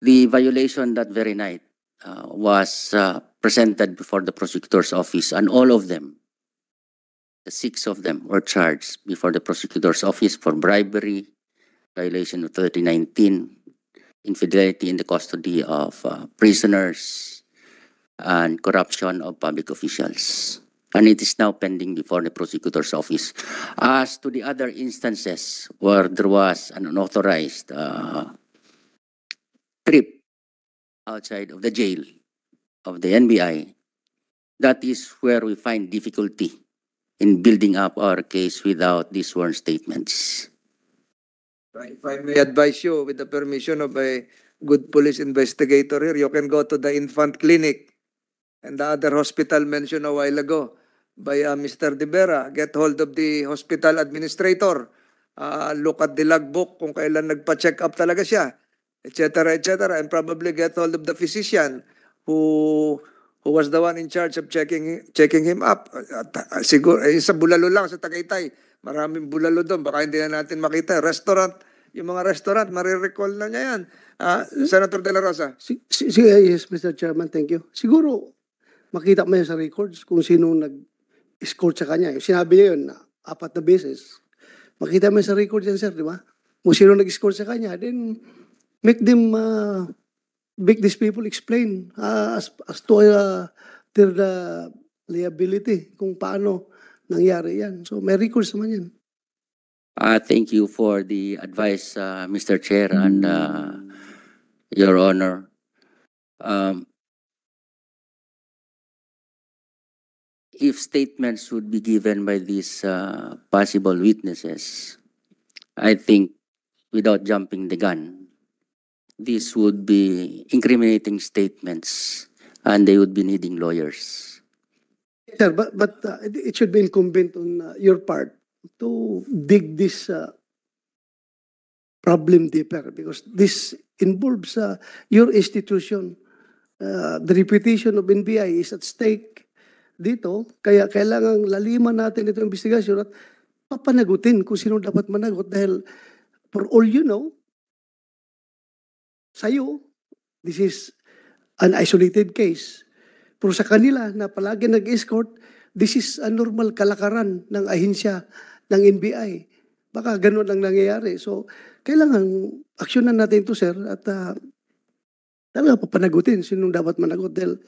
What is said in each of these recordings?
The violation that very night uh, was uh, presented before the prosecutor's office, and all of them, the six of them, were charged before the prosecutor's office for bribery, violation of 3019, infidelity in the custody of uh, prisoners, and corruption of public officials. And it is now pending before the prosecutor's office. As to the other instances where there was an unauthorized uh, strip outside of the jail of the NBI, that is where we find difficulty in building up our case without these sworn statements. If I may advise you, with the permission of a good police investigator here, you can go to the infant clinic and the other hospital mentioned a while ago by uh, Mr. De Get hold of the hospital administrator. Uh, look at the logbook kung kailan nagpa-check up talaga siya etc., etc., and probably get hold of the physician who who was the one in charge of checking checking him up. At, uh, siguro, eh, sa Bulalo lang, sa Tagaytay, maraming Bulalo doon, baka hindi na natin makita. Restaurant, yung mga restaurant, marirecall na niya yan. Uh, Senator De La Rosa. Si, si, si, ah, yes, Mr. Chairman, thank you. Siguro, makita mo sa records kung sino nag-escort sa kanya. Yung sinabi niya yun, apat na beses. Makita mo sa records yan, sir, di ba? Kung sino nag-escort sa kanya, then make them uh, make these people explain uh, as, as to uh, their uh, liability kung paano nangyari yan. So may recourse naman yan. Uh, thank you for the advice, uh, Mr. Chair and uh, Your Honor. Um, if statements would be given by these uh, possible witnesses, I think without jumping the gun, these would be incriminating statements and they would be needing lawyers. Sir, but, but uh, it should be incumbent on uh, your part to dig this uh, problem deeper because this involves uh, your institution. Uh, the reputation of NBI is at stake dito. Kaya kailangan laliman natin itong investigasyon at papanagutin kung sino dapat managot dahil for all you know, sa'yo, this is an isolated case. Pero sa kanila na palagi nag-escort, this is a normal kalakaran ng ahinsya ng NBI. Baka ganun ang nangyayari. So, kailangan aksyonan natin to sir, at uh, ah, talaga papanagutin sinong dapat managot. Dahil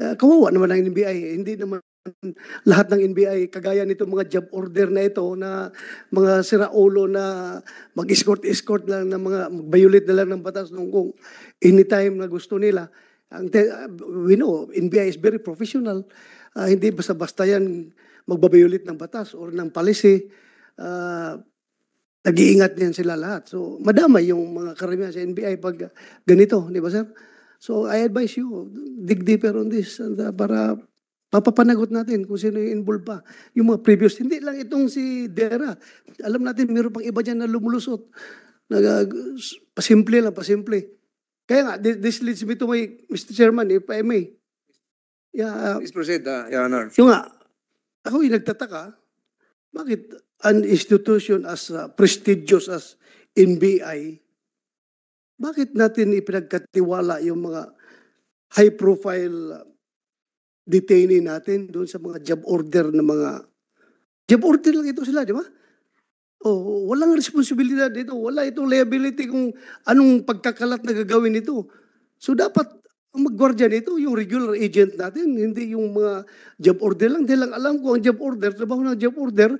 uh, kawawa naman ang NBI, hindi naman lahat ng NBI, kagaya nito mga job order na ito, na mga siraulo na mag-escort-escort lang ng mga, magbayulit na lang ng batas nung kung anytime na gusto nila. Ang uh, we know, NBI is very professional. Uh, hindi basta-basta yan magbabayulit ng batas or ng policy. Uh, ah, nag-iingat niyan sila lahat. So, madama yung mga karamihan sa NBI pag ganito, di ba sir? So, I advise you, dig deeper on this and, uh, para Papapanagot natin kung sino yung involved pa. Yung mga previous, hindi lang itong si Dera. Alam natin, mayroon pang iba dyan na lumulusot. Nag, pasimple lang, pasimple. Kaya nga, this leads me to my, Mr. Chairman, if I may. Yeah, uh, Please proceed, uh, Your Honor. Yung nga, ako yung nagtataka, bakit an institution as uh, prestigious as NBI, bakit natin ipinagkatiwala yung mga high-profile uh, detainee natin doon sa mga job order ng mga job order lang ito sila, di ba? Oh, walang responsibilidad dito. Wala itong liability kung anong pagkakalat na gagawin ito. So dapat ang magwardya nito, yung regular agent natin, hindi yung mga job order lang. Dahil lang alam ko ang job order, trabaho ng job order,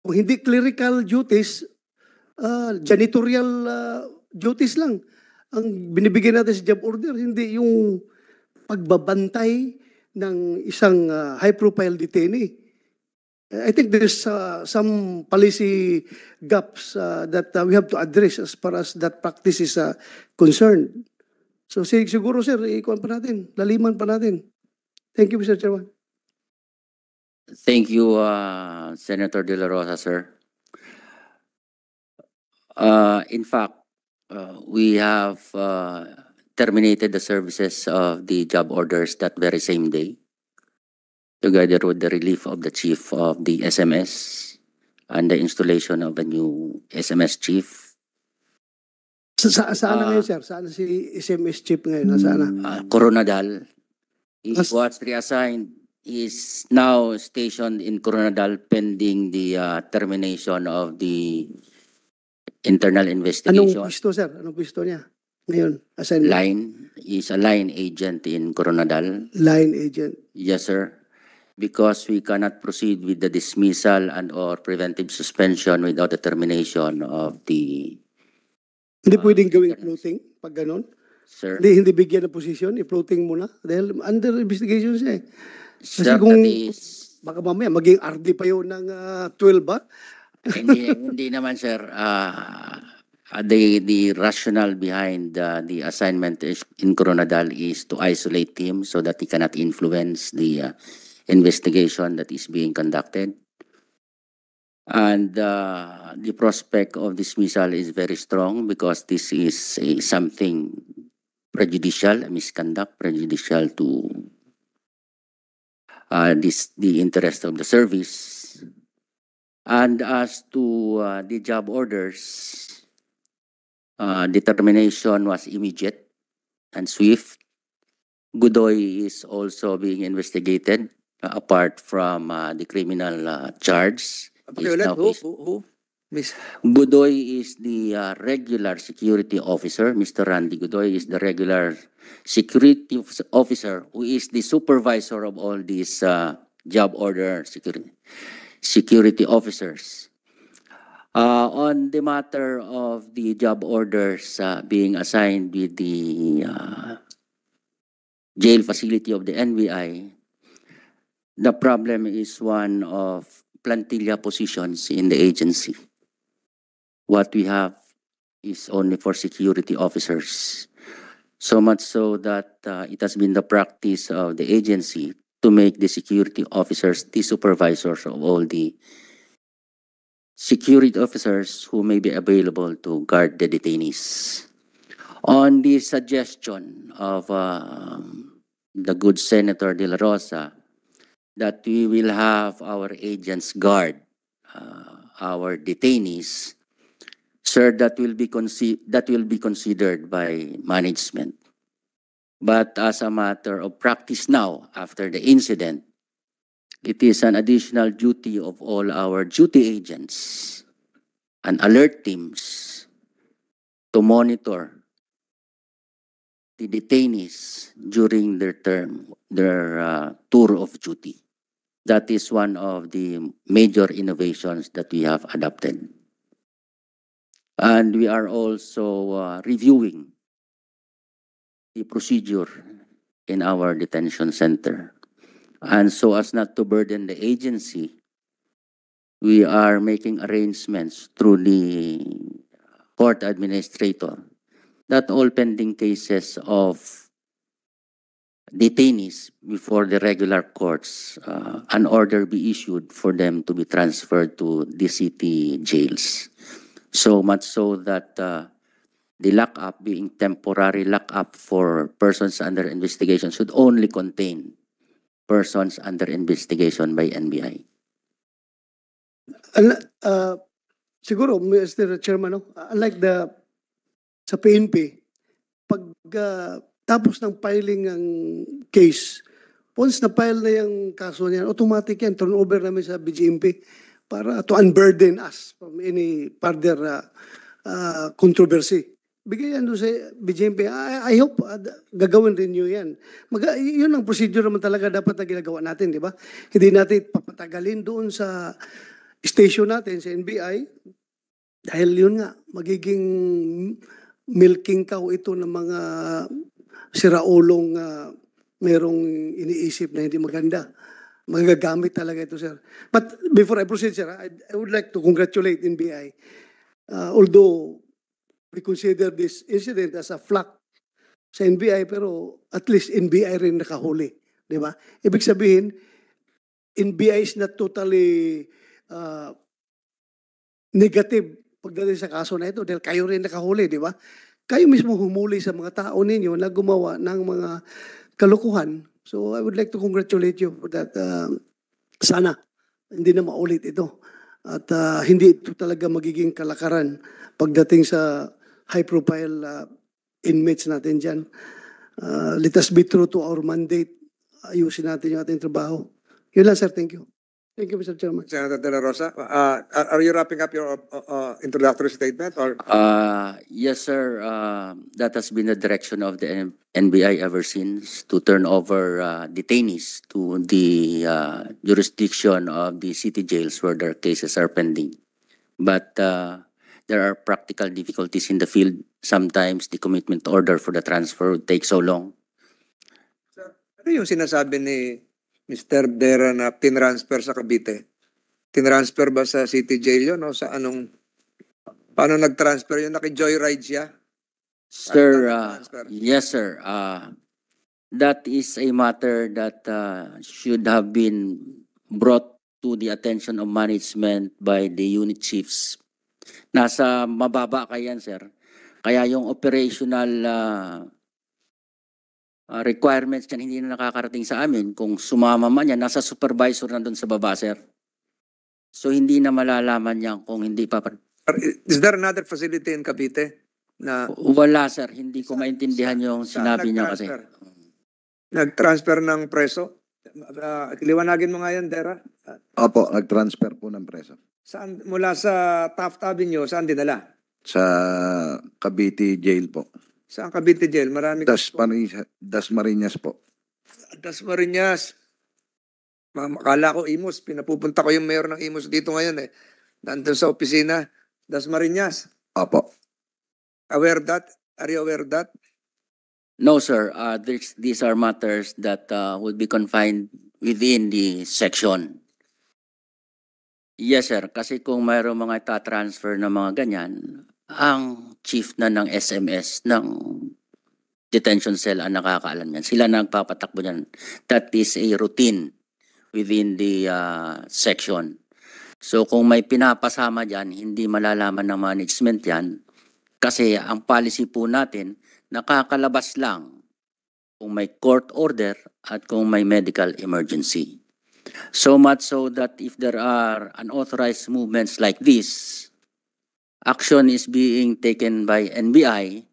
kung hindi clerical duties, uh, janitorial uh, duties lang ang binibigay natin sa job order, hindi yung pagbabantay ng isang uh, high-profile detainee. I think there's uh, some policy gaps uh, that uh, we have to address as far as that practice is uh, concerned. So siguro sir, ikuan pa natin, laliman pa natin. Thank you Mr. Chairman. Thank you uh, Senator De La Rosa sir. Uh, in fact, uh, we have uh, terminated the services of the job orders that very same day, together with the relief of the chief of the SMS and the installation of a new SMS chief. Sa, saan uh, na ah. ngayon, sir? Saan si SMS chief ngayon? Nasaan na? Uh, Coronadal. He As- was reassigned. He is now stationed in Coronadal pending the uh, termination of the internal investigation. Anong gusto, sir? Anong gusto niya? Ngayon, ano as in, line is a line agent in Coronadal. Line agent. Yes, sir. Because we cannot proceed with the dismissal and or preventive suspension without the termination of the... Hindi uh, pwedeng gawing floating pag ganon? Sir? Hindi, hindi bigyan ng position, i-floating muna. Dahil under investigation siya eh. Kasi sir, kung... Is... Baka mamaya, maging RD pa yun ng uh, ah, 12 ba? hindi, hindi naman, sir. Uh, Uh, the the rationale behind uh, the assignment in Coronadal is to isolate him so that he cannot influence the uh, investigation that is being conducted. And uh, the prospect of dismissal is very strong because this is a, something prejudicial, a misconduct prejudicial to uh, this the interest of the service. And as to uh, the job orders, uh, determination was immediate and swift. Godoy is also being investigated uh, apart from uh, the criminal uh, charge. Okay, now, who, who, who? Miss Godoy is the uh, regular security officer. Mr. Randy Godoy is the regular security officer who is the supervisor of all these uh, job order security security officers. Uh, on the matter of the job orders uh, being assigned with the uh, jail facility of the NBI, the problem is one of plantilla positions in the agency. What we have is only for security officers. So much so that uh, it has been the practice of the agency to make the security officers the supervisors of all the security officers who may be available to guard the detainees. On the suggestion of uh, the good Senator De La Rosa, that we will have our agents guard uh, our detainees, sir, that will be that will be considered by management. But as a matter of practice now, after the incident, It is an additional duty of all our duty agents and alert teams to monitor the detainees during their term, their uh, tour of duty. That is one of the major innovations that we have adopted. And we are also uh, reviewing the procedure in our detention center. And so as not to burden the agency, we are making arrangements through the court administrator that all pending cases of detainees before the regular courts, uh, an order be issued for them to be transferred to the city jails. So much so that uh, the lockup, being temporary lockup for persons under investigation, should only contain persons under investigation by NBI? Uh, siguro, Mr. Chairman, no? unlike the sa PNP, pag uh, tapos ng filing ang case, once na-file na yung kaso niyan, automatic yan, turnover namin sa BGMP para to unburden us from any further uh, uh, controversy bigay yan doon sa BJMP. I, I hope uh, gagawin rin nyo yan. Mag, uh, yun ang procedure naman talaga dapat na ginagawa natin, di ba? Hindi natin papatagalin doon sa station natin, sa NBI, dahil yun nga, magiging milking cow ito ng mga siraulong uh, merong iniisip na hindi maganda. Magagamit talaga ito, sir. But before I proceed, sir, I, I would like to congratulate NBI. Uh, although we consider this incident as a flak sa NBI pero at least NBI rin nakahuli, di ba? Ibig sabihin, NBI is not totally uh, negative pagdating sa kaso na ito dahil kayo rin nakahuli, di ba? Kayo mismo humuli sa mga tao ninyo na gumawa ng mga kalukuhan. So I would like to congratulate you for that. Uh, sana hindi na maulit ito at uh, hindi ito talaga magiging kalakaran pagdating sa high-profile uh, inmates natin dyan. Uh, let us be true to our mandate. Ayusin natin yung ating trabaho. Yun lang, sir. Thank you. Thank you, Mr. Chairman. Senator De La Rosa, uh, are, you wrapping up your uh, uh, introductory statement? Or? Uh, yes, sir. Uh, that has been the direction of the NBI ever since to turn over uh, detainees to the uh, jurisdiction of the city jails where their cases are pending. But uh, there are practical difficulties in the field. Sometimes the commitment order for the transfer would take so long. Sir, Ano yung sinasabi ni Mr. Dera na tinransfer sa Cavite? Tinransfer ba sa city jail yun o sa anong... Paano nag-transfer yun? Naki-joyride siya? Sir, uh, yes sir. Uh, that is a matter that uh, should have been brought to the attention of management by the unit chiefs Nasa mababa ka yan, sir. Kaya yung operational uh, uh, requirements niyan hindi na nakakarating sa amin. Kung sumama man yan, nasa supervisor na sa baba, sir. So hindi na malalaman niya kung hindi pa. Is there another facility in Cavite? Na... Wala, sir. Hindi ko maintindihan yung sinabi niya kasi. Nag-transfer ng preso? Uh, liwanagin mo nga yan, Dera. Opo, nag-transfer po ng preso. Saan, mula sa Taft Avenue, saan dinala? Sa Cavite Jail po. Saan Cavite Jail? Marami Dasmariñas, Dasmariñas po. Dasmariñas. Makala ko Imus. Pinapupunta ko yung mayor ng Imus dito ngayon eh. Nandun sa opisina. Dasmariñas. Opo. Aware that? Are you aware that? No, sir. Uh, these, these are matters that uh, would be confined within the section. Yes, sir. Kasi kung mayroong mga ta-transfer ng mga ganyan, ang chief na ng SMS ng detention cell ang nakakaalam yan. Sila nagpapatakbo niyan. That is a routine within the uh, section. So kung may pinapasama dyan, hindi malalaman ng management yan. Kasi ang policy po natin, nakakalabas lang kung may court order at kung may medical emergency. So much so that if there are unauthorized movements like this, action is being taken by NBI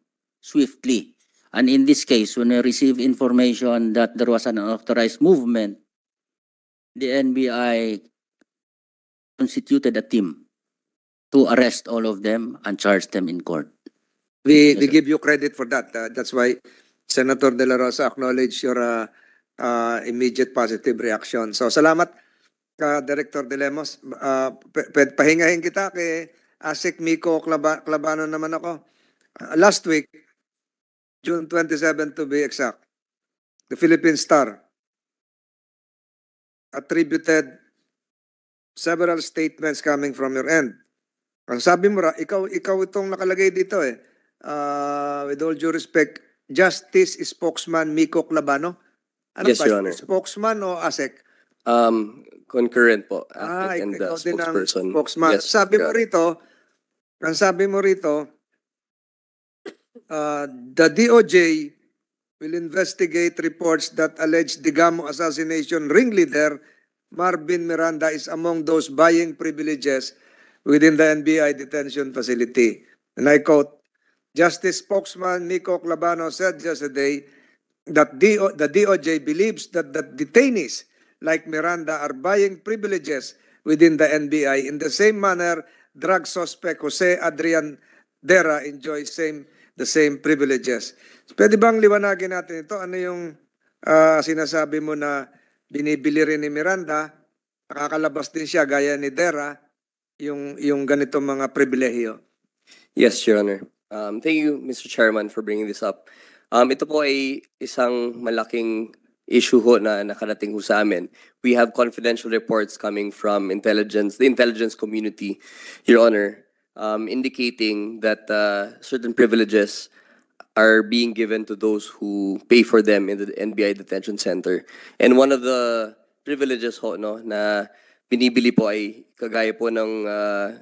swiftly. And in this case, when we receive information that there was an unauthorized movement, the NBI constituted a team to arrest all of them and charge them in court. We, yes, we give you credit for that. Uh, that's why Senator De La Rosa acknowledged your uh, uh, immediate positive reaction. So salamat ka uh, Director De Uh, pahingahin kita kay Asik Miko Klaba Klabano naman ako. Uh, last week, June 27 to be exact, the Philippine Star attributed several statements coming from your end. Ang sabi mo, ra, ikaw, ikaw itong nakalagay dito eh. Uh, with all due respect, Justice Spokesman Miko Klabano ano yes, ba, Your Honor. Spokesman o ASEC? Um, concurrent po. Ah, and the uh, spokesperson. Spokesman. Yes, sabi mo rito, ang sabi mo rito, uh, the DOJ will investigate reports that allege Digamo assassination ringleader Marvin Miranda is among those buying privileges within the NBI detention facility. And I quote, Justice spokesman Nico Clavano said yesterday that DO, the DOJ believes that the detainees like Miranda are buying privileges within the NBI in the same manner drug suspect Jose Adrian Dera enjoys same the same privileges. Pwede bang liwanagin natin ito? Ano yung uh, sinasabi mo na binibili rin ni Miranda? Nakakalabas din siya gaya ni Dera yung yung ganito mga pribilehiyo. Yes, Your Honor. Um, thank you, Mr. Chairman, for bringing this up. Um, ito po ay isang malaking issue ho na nakarating ho sa amin. We have confidential reports coming from intelligence, the intelligence community, Your Honor, um, indicating that uh, certain privileges are being given to those who pay for them in the NBI detention center. And one of the privileges ho no na binibili po ay kagaya po ng uh,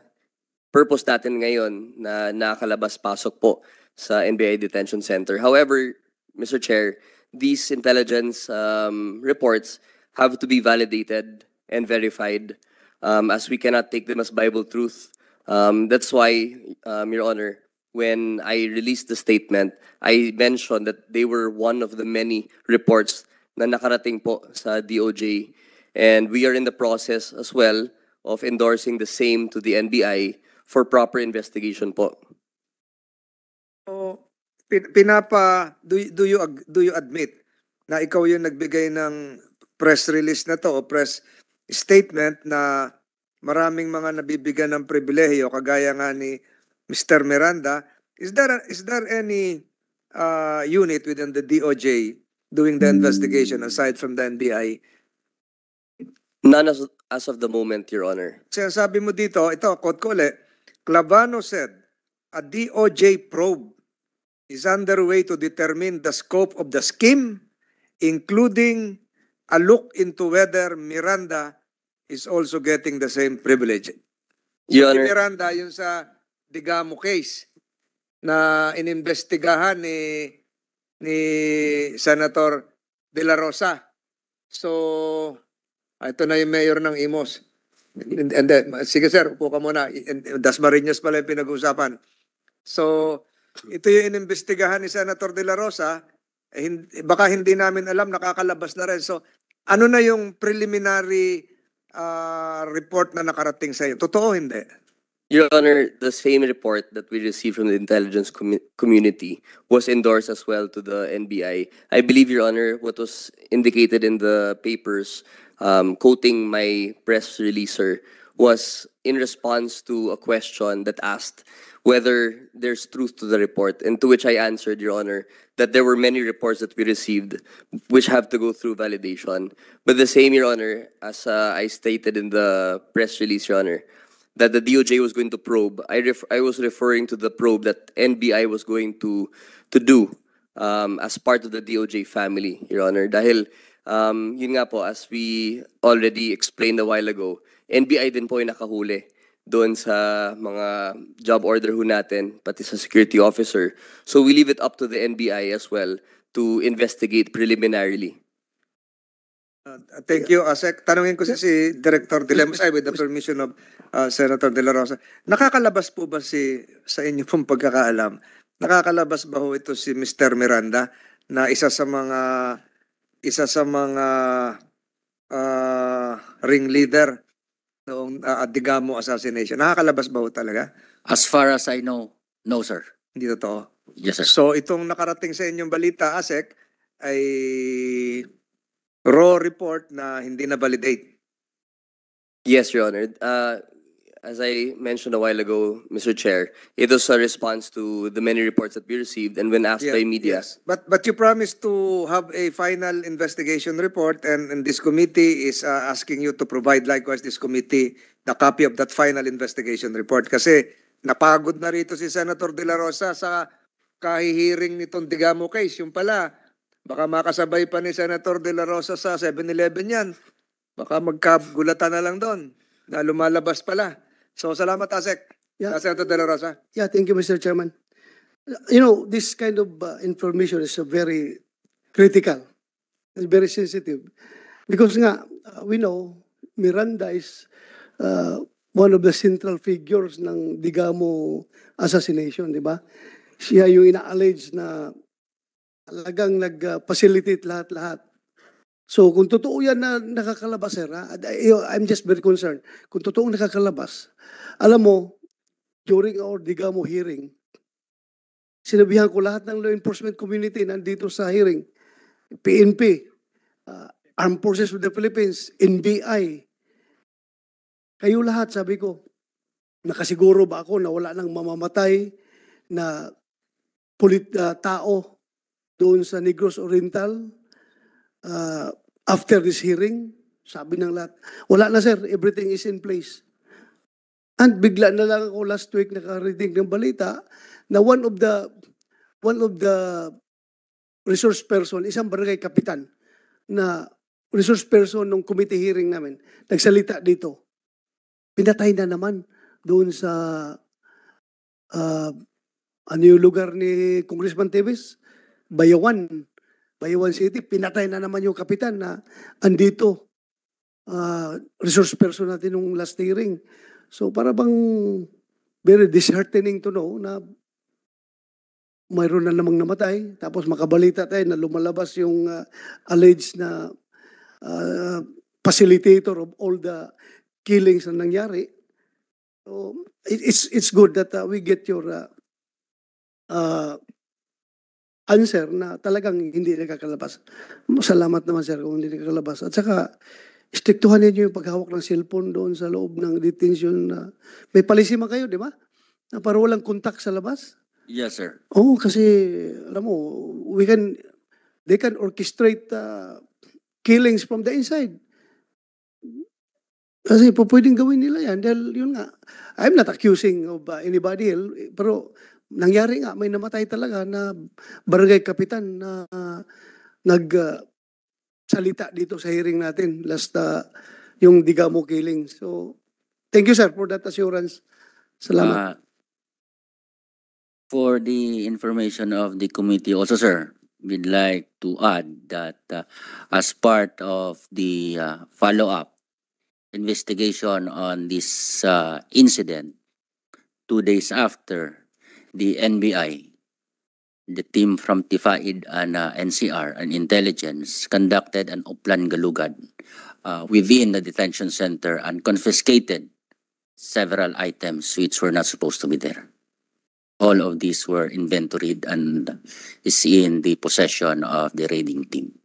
purpose natin ngayon na nakakalabas pasok po sa NBI Detention Center. However, Mr. Chair, these intelligence um, reports have to be validated and verified um, as we cannot take them as Bible truth. Um, that's why, um, Your Honor, when I released the statement, I mentioned that they were one of the many reports na nakarating po sa DOJ. And we are in the process as well of endorsing the same to the NBI for proper investigation po o pinapa do, you- do you do you admit na ikaw yung nagbigay ng press release na to o press statement na maraming mga nabibigyan ng pribilehiyo kagaya nga ni Mr. Miranda is there is there any uh, unit within the DOJ doing the investigation hmm. aside from the NBI None as, as of the moment, Your Honor. Sinasabi mo dito, ito, quote ko ulit, Clavano said, a DOJ probe is underway to determine the scope of the scheme, including a look into whether Miranda is also getting the same privilege. Your Honor. Miranda, yun sa Digamo case na inimbestigahan ni ni Senator De La Rosa. So, ah, ito na yung mayor ng Imos. And, and then, sige sir, upo ka muna. Dasmariñas pala yung pinag-uusapan. So, ito yung inimbestigahan ni Senator De La Rosa, eh, baka hindi namin alam, nakakalabas na rin. So, ano na yung preliminary uh, report na nakarating sa iyo? Totoo hindi? Your Honor, the same report that we received from the intelligence com community was endorsed as well to the NBI. I believe, Your Honor, what was indicated in the papers, um, quoting my press releaser, was in response to a question that asked whether there's truth to the report, and to which I answered, Your Honor, that there were many reports that we received which have to go through validation. But the same, Your Honor, as uh, I stated in the press release, Your Honor, that the DOJ was going to probe. I, ref- I was referring to the probe that NBI was going to to do um, as part of the DOJ family, Your Honor. Dahil, um, yun nga po, as we already explained a while ago, NBI din po ay nakahuli doon sa mga job order ho natin, pati sa security officer. So we leave it up to the NBI as well to investigate preliminarily. Uh, thank you. Uh, tanungin ko si, si Director Dilemas ay with the permission of uh, Senator De La Rosa. Nakakalabas po ba si, sa inyo pong pagkakaalam, nakakalabas ba ho ito si Mr. Miranda na isa sa mga isa sa mga uh, ringleader noong uh, ah, Digamo assassination? Nakakalabas ba ho talaga? As far as I know, no sir. Hindi totoo. Yes sir. So itong nakarating sa inyong balita, ASEC, ay raw report na hindi na validate. Yes, Your Honor. Uh, As I mentioned a while ago, Mr. Chair, it was a response to the many reports that we received and when asked by media. Yes. But but you promised to have a final investigation report, and, and this committee is uh, asking you to provide likewise this committee the copy of that final investigation report. Kasi napagod na rito si Senator De La Rosa sa kahihiring nitong Digamo case. Yung pala, baka makasabay pa ni Senator De La Rosa sa 7-Eleven yan. Baka magkagulatan na lang doon na lumalabas pala. So salamat Asek. Yeah. Senator De La Rosa. Yeah, thank you Mr. Chairman. You know, this kind of uh, information is uh, very critical. It's very sensitive. Because nga, uh, we know Miranda is uh, one of the central figures ng Digamo assassination, di ba? Siya yung ina-allege na talagang nag-facilitate uh, lahat-lahat So kung totoo yan na nakakalabas, sir, I'm just very concerned. Kung totoo nakakalabas, alam mo, during our Digamo hearing, sinabihan ko lahat ng law enforcement community nandito sa hearing, PNP, uh, Armed Forces of the Philippines, NBI, kayo lahat, sabi ko, nakasiguro ba ako na wala nang mamamatay na polit, uh, tao doon sa Negros Oriental? uh, after this hearing, sabi ng lahat, wala na sir, everything is in place. And bigla na lang ako last week nakarinig ng balita na one of the one of the resource person, isang barangay kapitan na resource person ng committee hearing namin, nagsalita dito. Pinatay na naman doon sa uh, ano yung lugar ni Congressman Tevez? Bayawan. Bayawan City, pinatay na naman yung kapitan na andito. Uh, resource person natin nung last hearing. So para bang very disheartening to know na mayroon na namang namatay. Tapos makabalita tayo na lumalabas yung uh, alleged na uh, facilitator of all the killings na nangyari. So it's it's good that uh, we get your uh, uh, answer na talagang hindi nagkakalabas. Salamat naman sir kung hindi nakakalabas. At saka, istiktuhan ninyo yung paghawak ng cellphone doon sa loob ng detention. Na may palisi kayo, di ba? Na para walang kontak sa labas. Yes, sir. Oo, oh, kasi, alam mo, we can, they can orchestrate uh, killings from the inside. Kasi po pwedeng gawin nila yan dahil yun nga, I'm not accusing of uh, anybody, pero nangyari nga, may namatay talaga na barangay kapitan na uh, nag uh, salita dito sa hearing natin last uh, yung Digamo killing. So, thank you sir for that assurance. Salamat. Uh, for the information of the committee also sir, we'd like to add that uh, as part of the uh, follow-up investigation on this uh, incident, two days after the NBI, the team from TIFAID and uh, NCR and intelligence conducted an Oplan Galugad uh, within the detention center and confiscated several items which were not supposed to be there. All of these were inventoried and is in the possession of the raiding team.